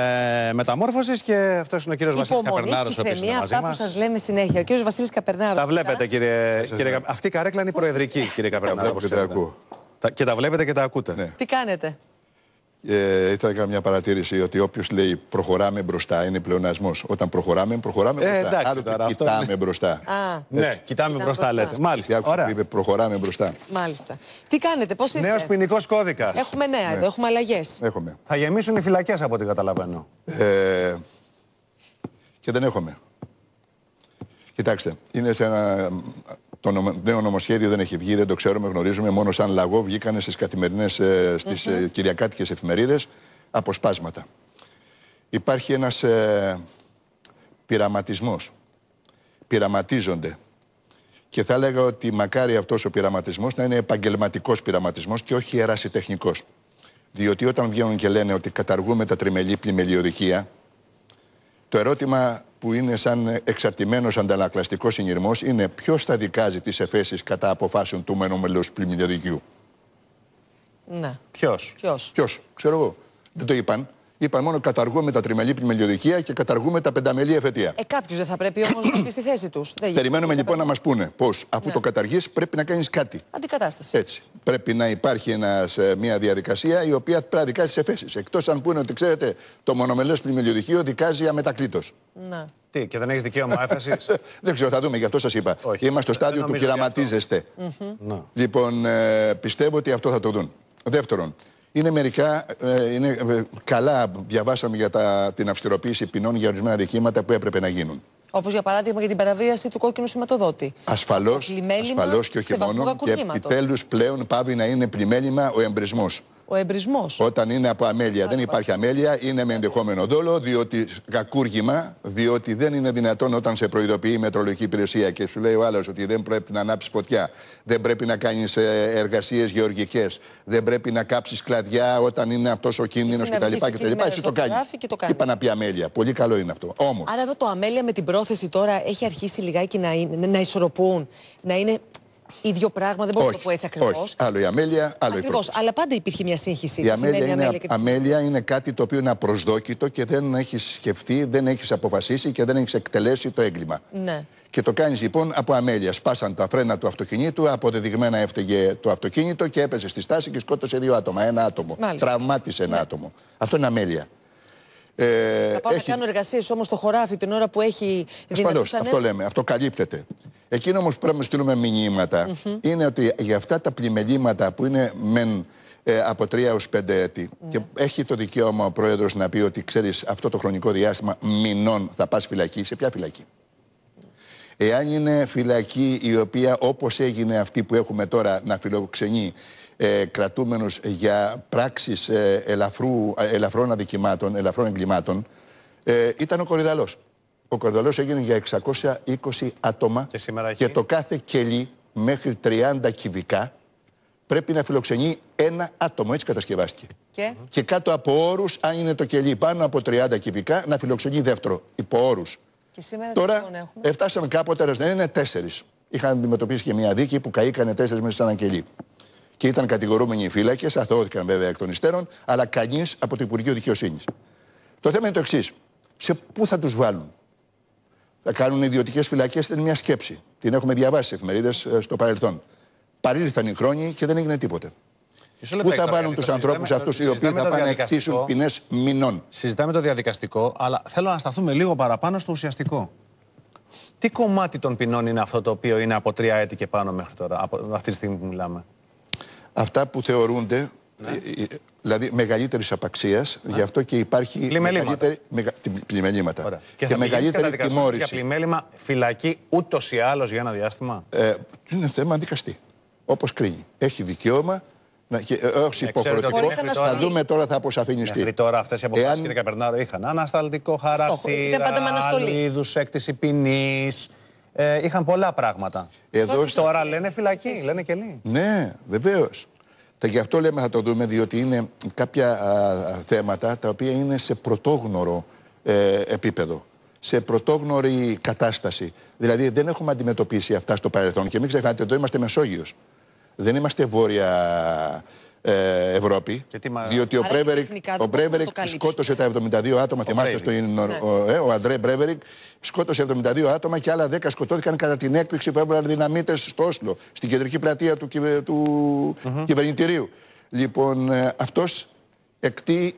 ε, μεταμόρφωσης και αυτός είναι ο κύριος Βασίλης Καπερνάρο. Υπομονή, ψυχραιμία, αυτά που σας λέμε συνέχεια. Ο κύριος Βασίλης Καπερνάρος Τα βλέπετε, κύριε, κύριε Αυτή η καρέκλα είναι η προεδρική, κύριε Καπερνάρος. Και τα βλέπετε και τα ακούτε. Ναι. Τι κάνετε. Ε, ήθελα να κάνω μια παρατήρηση ότι όποιος λέει προχωράμε μπροστά είναι πλεονασμός. Όταν προχωράμε, προχωράμε ε, μπροστά. εντάξει, ναι, κοιτάμε μπροστά. Α, ναι, κοιτάμε, μπροστά, λέτε. Μάλιστα. Ωραία. είπε προχωράμε μπροστά. Μάλιστα. Τι κάνετε, πώς είστε. Νέος ποινικός κώδικας. Έχουμε νέα ναι. εδώ, έχουμε αλλαγές. Έχουμε. Θα γεμίσουν οι φυλακές από ό,τι καταλαβαίνω. Ε, και δεν έχουμε. Κοιτάξτε, είναι σε ένα το νέο νομοσχέδιο δεν έχει βγει, δεν το ξέρουμε, γνωρίζουμε. Μόνο σαν λαγό βγήκανε στις καθημερινές, ε, στις mm-hmm. Ε, κυριακάτικες εφημερίδες αποσπάσματα. Υπάρχει ένας ε, πειραματισμός. Πειραματίζονται. Και θα έλεγα ότι μακάρι αυτός ο πειραματισμός να είναι επαγγελματικός πειραματισμός και όχι ερασιτεχνικός. Διότι όταν βγαίνουν και λένε ότι καταργούμε τα τριμελή πλημελιοδικεία, το ερώτημα που είναι σαν εξαρτημένος αντανακλαστικός συνειρμός είναι ποιος θα δικάζει τις εφέσεις κατά αποφάσεων του μενομελού πλημμυδιαδικίου. Ναι. Ποιος. Ποιος. Ξέρω εγώ. Δεν το είπαν. Είπα μόνο καταργούμε τα τριμελή πλημελιωδικεία και καταργούμε τα πενταμελή εφετεία. Ε, κάποιος δεν θα πρέπει όμως να πει στη θέση τους. Περιμένουμε λοιπόν να μας πούνε πώς. Αφού ναι. το καταργείς, πρέπει να κάνεις κάτι. Αντικατάσταση. Έτσι. Πρέπει να υπάρχει ένας, μια διαδικασία η οποία πρέπει να τι εφέσει. Εκτός αν πούνε ότι ξέρετε, το μονομελές πλημελιωδικείο δικάζει αμετακλήτως. Ναι. Τι, και δεν έχεις δικαίωμα έφεσης. δεν ξέρω, θα δούμε, γι' αυτό σας είπα. Είμαστε στο στάδιο του πειραματίζεστε. Ναι. Λοιπόν, ε, πιστεύω ότι αυτό θα το δουν. Δεύτερον, είναι μερικά ε, είναι, ε, καλά, διαβάσαμε για τα, την αυστηροποίηση ποινών για ορισμένα δικήματα που έπρεπε να γίνουν. Όπως για παράδειγμα για την παραβίαση του κόκκινου σηματοδότη. Ασφαλώς και όχι μόνο. Και επιτέλους πλέον πάβει να είναι πλημέλημα ο εμπρισμός ο εμπρισμός. Όταν είναι από αμέλεια, δεν υπάρχει αμέλεια, είναι με ενδεχόμενο δόλο, διότι κακούργημα, διότι δεν είναι δυνατόν όταν σε προειδοποιεί η μετρολογική υπηρεσία και σου λέει ο άλλος ότι δεν πρέπει να ανάψεις φωτιά, δεν πρέπει να κάνεις ε, εργασίες γεωργικές, δεν πρέπει να κάψεις κλαδιά όταν είναι αυτός ο κίνδυνος κτλ. Εσύ το κάνεις. Είπα να πει αμέλεια. Πολύ καλό είναι αυτό. Όμως... Άρα εδώ το αμέλεια με την πρόθεση τώρα έχει αρχίσει λιγάκι να, είναι, να ισορροπούν, να είναι ίδιο πράγμα, δεν μπορώ να το πω έτσι ακριβώς. Άλλο η αμέλεια, άλλο ακριβώς, η Ακριβώς. Αλλά πάντα υπήρχε μια σύγχυση. Η αμέλεια, είναι, αμέλεια, είναι κάτι το οποίο είναι απροσδόκητο και δεν έχεις σκεφτεί, δεν έχεις αποφασίσει και δεν έχεις εκτελέσει το έγκλημα. Ναι. Και το κάνεις λοιπόν από αμέλεια. Σπάσαν τα φρένα του αυτοκινήτου, αποδεδειγμένα έφταιγε το αυτοκίνητο και έπεσε στη στάση και σκότωσε δύο άτομα. Ένα άτομο. Μάλιστα. Τραυμάτισε ένα ναι. άτομο. Αυτό είναι αμέλεια. Ε, θα πάω έχει... να κάνω εργασίες όμως στο χωράφι την ώρα που έχει δυνατότητα. Αυτό λέμε, αυτό καλύπτεται. Εκείνο όμως πρέπει να στείλουμε είναι ότι για αυτά τα πλημελήματα που είναι μεν ε, από 3 έω 5 έτη. Ναι. Και έχει το δικαίωμα ο πρόεδρος να πει ότι ξέρεις αυτό το χρονικό διάστημα μηνών θα πας φυλακή. Σε ποια φυλακή. Εάν είναι φυλακή η οποία όπως έγινε αυτή που έχουμε τώρα να φιλοξενεί ε, κρατούμενους για πράξεις ε, ε, ελαφρών αδικημάτων, ελαφρών εγκλημάτων, ήταν ο Κορυδαλός. Ο κορδελό έγινε για 620 άτομα και, το κάθε κελί μέχρι 30 κυβικά πρέπει να φιλοξενεί ένα άτομο. Έτσι κατασκευάστηκε. Και, και κάτω από όρους, αν είναι το κελί πάνω από 30 κυβικά, να φιλοξενεί δεύτερο. Υπό όρους. Και σήμερα Τώρα έχουμε. κάποτε δεν είναι τέσσερις. Είχαν αντιμετωπίσει και μια δίκη που καήκανε τέσσερις μέσα σε ένα κελί. Και ήταν κατηγορούμενοι οι φύλακες, αθώθηκαν βέβαια εκ των υστέρων, αλλά κανείς από το Υπουργείο Δικαιοσύνης. Το θέμα είναι το εξής. Σε πού θα τους βάλουν, θα κάνουν ιδιωτικές φυλακές ήταν μια σκέψη. Την έχουμε διαβάσει στι εφημερίδες ε, στο παρελθόν. Παρήλθαν οι χρόνοι και δεν έγινε τίποτε. Πού θα βάλουν του ανθρώπου αυτού οι οποίοι θα πάνε να χτίσουν ποινές μηνών. Συζητάμε το διαδικαστικό, αλλά θέλω να σταθούμε λίγο παραπάνω στο ουσιαστικό. Τι κομμάτι των ποινών είναι αυτό το οποίο είναι από τρία έτη και πάνω μέχρι τώρα, από αυτή τη στιγμή που θα βαλουν του ανθρωπου αυτου οι οποιοι θα πανε να εκτισουν ποινε μηνων συζηταμε το διαδικαστικο αλλα θελω να σταθουμε λιγο παραπανω Αυτά που θεωρούνται ναι. Ε, ε, ε, δηλαδή μεγαλύτερης απαξίας, ναι. γι' αυτό και υπάρχει. Πλημελήματα. Πλημελήματα. Και, μεγαλύτερη τιμώρηση. Για πλημέλημα φυλακή ούτως ή άλλως για ένα διάστημα. Ε, είναι θέμα αντικαστή. Όπως κρίνει. Έχει δικαίωμα και, όχι ναι, υποχρεωτικό. Θα δούμε τώρα θα αποσαφινιστεί. Μέχρι τώρα αυτές οι αποφάσεις, κύριε Καπερνάρο, είχαν ανασταλτικό χαρακτήρα, άλλου είδους έκτηση ποινή. είχαν πολλά πράγματα. Τώρα λένε φυλακή, λένε κελί. Ναι, βεβαίως. Τα ε, γι' αυτό λέμε θα το δούμε, διότι είναι κάποια θέματα τα οποία είναι σε πρωτόγνωρο ε, επίπεδο. Σε πρωτόγνωρη κατάσταση. Δηλαδή δεν έχουμε αντιμετωπίσει αυτά στο παρελθόν. Και μην ξεχνάτε, εδώ είμαστε Μεσόγειος. Δεν είμαστε Βόρεια ε, Ευρώπη. Διότι ο Μπρέβερικ, ο σκότωσε τα 72 άτομα. Θυμάστε στο ναι. ο, ε, ο Αντρέ Μπρέβερικ σκότωσε 72 άτομα και άλλα 10 σκοτώθηκαν κατά την έκπληξη που έβαλαν δυναμίτες στο Όσλο, στην κεντρική πλατεία του, του κυβερνητηρίου. Λοιπόν, ε, αυτός εκτεί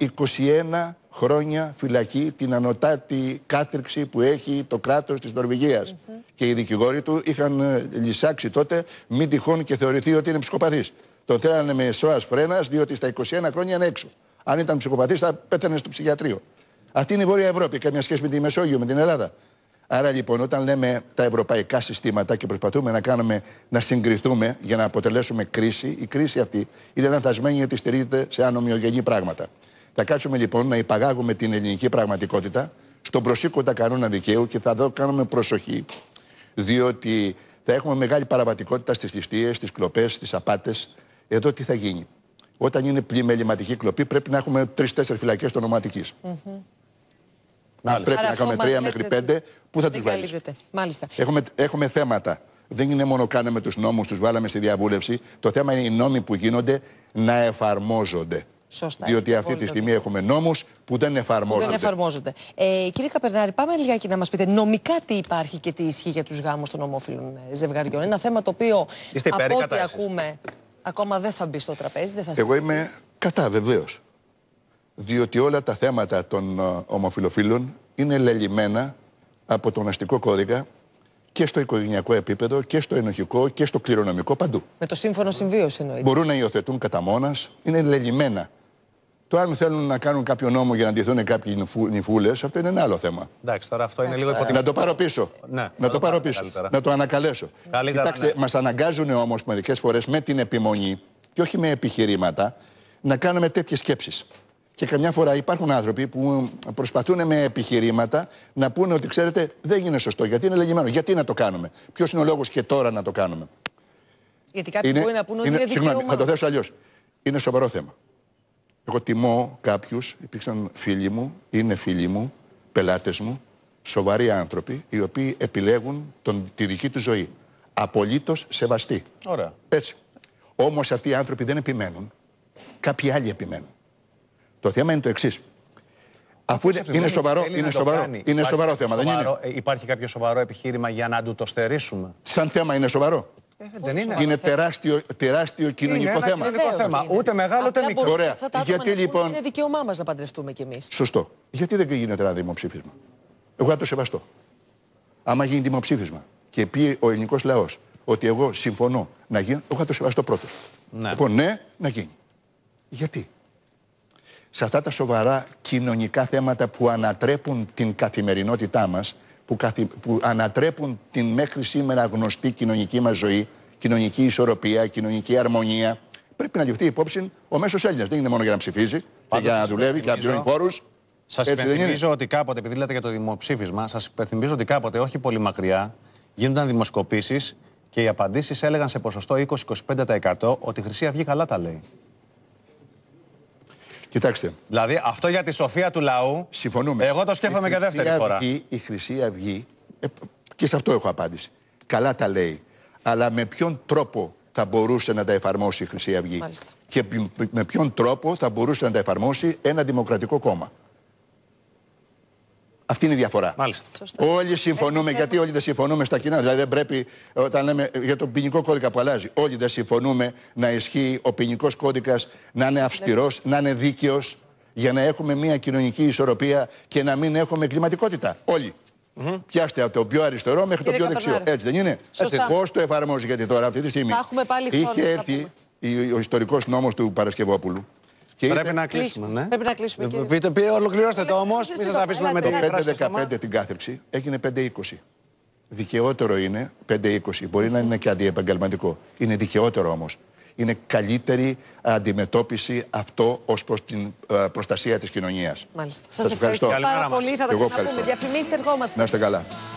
21 χρόνια φυλακή την ανωτάτη κάτριξη που έχει το κράτος της νορβηγιας Και οι δικηγόροι του είχαν ε, λυσάξει τότε μην τυχόν και θεωρηθεί ότι είναι ψυχοπαθής. Τον θέλανε με σώας φρένας διότι στα 21 χρόνια είναι έξω. Αν ήταν ψυχοπαθής θα πέθανε στο ψυχιατρίο. Αυτή είναι η Βόρεια Ευρώπη, μια σχέση με τη Μεσόγειο, με την Ελλάδα. Άρα λοιπόν, όταν λέμε τα ευρωπαϊκά συστήματα και προσπαθούμε να κάνουμε να συγκριθούμε για να αποτελέσουμε κρίση, η κρίση αυτή είναι λανθασμένη ότι στηρίζεται σε ανομοιογενή πράγματα. Θα κάτσουμε λοιπόν να υπαγάγουμε την ελληνική πραγματικότητα στον προσήκοντα κανόνα δικαίου και θα δω κάνουμε προσοχή. Διότι θα έχουμε μεγάλη παραβατικότητα στις ληστείε, στις κλοπές, στις απάτες. Εδώ τι θα γίνει. Όταν είναι πλημεληματική κλοπή, πρέπει να έχουμε τρει-τέσσερι φυλακέ ονοματική. πρέπει Άρα, να κάνουμε τρία μέχρι πέντε. Πού θα τους βάλει. Έχουμε, έχουμε θέματα. Δεν είναι μόνο κάναμε τους νόμους, τους βάλαμε στη διαβούλευση. Το θέμα είναι οι νόμοι που γίνονται να εφαρμόζονται. Διότι αυτή τη στιγμή έχουμε νόμους που δεν εφαρμόζονται. δεν εφαρμόζονται. Ε, κύριε Καπερνάρη, πάμε λιγάκι να μας πείτε νομικά τι υπάρχει και τι ισχύει για τους γάμους των ομόφυλων ε, ζευγαριών. Ένα θέμα το οποίο Είστε από ό,τι ακούμε ακόμα δεν θα μπει στο τραπέζι. Δεν θα Εγώ είμαι κατά, βεβαίως. Διότι όλα τα θέματα των ε, ομοφιλοφίλων είναι λελημένα από τον αστικό κώδικα και στο οικογενειακό επίπεδο και στο ενοχικό και στο κληρονομικό παντού. Με το σύμφωνο συμβίωση εννοείται. Μπορούν να υιοθετούν κατά μόνας, είναι λελιμένα. Το αν θέλουν να κάνουν κάποιο νόμο για να αντιθούν κάποιοι νυφούλες, αυτό είναι ένα άλλο θέμα. Εντάξει, τώρα αυτό είναι λίγο υποτιμητικό. Να το πάρω πίσω. Ναι, να, το, πάρω πίσω. Να το ανακαλέσω. Καλύτερα, Κοιτάξτε, ναι. μας αναγκάζουν όμως μερικές φορές με την επιμονή και όχι με επιχειρήματα να κάνουμε τέτοιες σκέψεις. Και καμιά φορά υπάρχουν άνθρωποι που προσπαθούν με επιχειρήματα να πούνε ότι ξέρετε δεν είναι σωστό, γιατί είναι λεγεμένο. Γιατί να το κάνουμε, Ποιος είναι ο λόγος και τώρα να το κάνουμε. Γιατί κάποιοι είναι, μπορεί να πούνε ότι είναι, είναι Συγγνώμη, θα το θέσω αλλιώς. Είναι σοβαρό θέμα. Εγώ τιμώ κάποιους, υπήρξαν φίλοι μου, είναι φίλοι μου, πελάτες μου, σοβαροί άνθρωποι, οι οποίοι επιλέγουν τον, τη δική τους ζωή. Απολύτως σεβαστή. Ωραία. Έτσι. Όμως αυτοί οι άνθρωποι δεν επιμένουν. Κάποιοι άλλοι επιμένουν. Το θέμα είναι το εξής. Αφού είναι, σοβαρό, είναι σοβαρό, είναι σοβαρό θέμα, δεν είναι. Υπάρχει κάποιο σοβαρό επιχείρημα για να του το στερήσουμε. Σαν θέμα είναι σοβαρό. Ε, δεν είναι. τεράστιο, τεράστιο κοινωνικό είναι θέμα. Κοινωνικό θέμα. Ούτε μεγάλο ούτε μικρό. Ωραία. Γιατί λοιπόν. Είναι δικαίωμά μας να παντρευτούμε κι εμείς. Σωστό. Γιατί δεν γίνεται ένα δημοψήφισμα. Εγώ θα το σεβαστώ. Άμα γίνει δημοψήφισμα και πει ο ελληνικός λαός ότι εγώ συμφωνώ να γίνει, εγώ θα το σεβαστώ πρώτος. Ναι. Λοιπόν, ναι, να γίνει. Γιατί. Σε αυτά τα σοβαρά κοινωνικά θέματα που ανατρέπουν την καθημερινότητά μας, που, καθι... που ανατρέπουν την μέχρι σήμερα γνωστή κοινωνική μας ζωή, κοινωνική ισορροπία, κοινωνική αρμονία. Πρέπει να ληφθεί υπόψη ο μέσος Έλληνας. Δεν είναι μόνο για να ψηφίζει, Πάντως, για να δουλεύει και να πληρώνει πόρους. Σας υπενθυμίζω ότι κάποτε, επειδή λέτε για το δημοψήφισμα, σας υπενθυμίζω ότι κάποτε, όχι πολύ μακριά, γίνονταν δημοσκοπήσεις και οι απαντήσεις έλεγαν σε ποσοστό 20-25% ότι η Χρυσή Αυγή καλά τα λέει. Κοιτάξτε. Δηλαδή αυτό για τη σοφία του λαού. Συμφωνούμε. Εγώ το σκέφτομαι και δεύτερη αυγή, φορά. Η Χρυσή Αυγή. Ε, και σε αυτό έχω απάντηση. Καλά τα λέει. Αλλά με ποιον τρόπο θα μπορούσε να τα εφαρμόσει η Χρυσή Αυγή. Και με ποιον τρόπο θα μπορούσε να τα εφαρμόσει ένα δημοκρατικό κόμμα. Αυτή είναι η διαφορά. Μάλιστα. Όλοι συμφωνούμε, ε, γιατί ε, όλοι δεν συμφωνούμε στα κοινά. Δηλαδή, δεν πρέπει, όταν λέμε για τον ποινικό κώδικα που αλλάζει, όλοι δεν συμφωνούμε να ισχύει ο ποινικός κώδικας να είναι αυστηρός, ναι. να είναι δίκαιος, για να έχουμε μια κοινωνική ισορροπία και να μην έχουμε κλιματικότητα. Όλοι. Πιάστε από το πιο αριστερό μέχρι το πιο δεξιό. Έτσι δεν είναι. Πώς το εφαρμόζει, γιατί τώρα αυτή τη στιγμή. Θα πάλι είχε έρθει ο ιστορικός νόμος του Παρασκευόπουλου Πρέπει να κλείσουμε, ναι. Πρέπει να κλείσουμε. Ε, πείτε, πείτε, ολοκληρώστε το όμω, μην σα αφήσουμε με το 5-15 την κάθεψη έγινε 5-20. Δικαιότερο είναι 5-20. Μπορεί να είναι και αντιεπαγγελματικό. Είναι δικαιότερο όμως. Είναι καλύτερη αντιμετώπιση αυτό ως προς την ε, προστασία της κοινωνίας. Μάλιστα. Σας ευχαριστώ. πάρα πολύ. Θα τα ξαναπούμε. Διαφημίσεις ερχόμαστε. Να είστε καλά.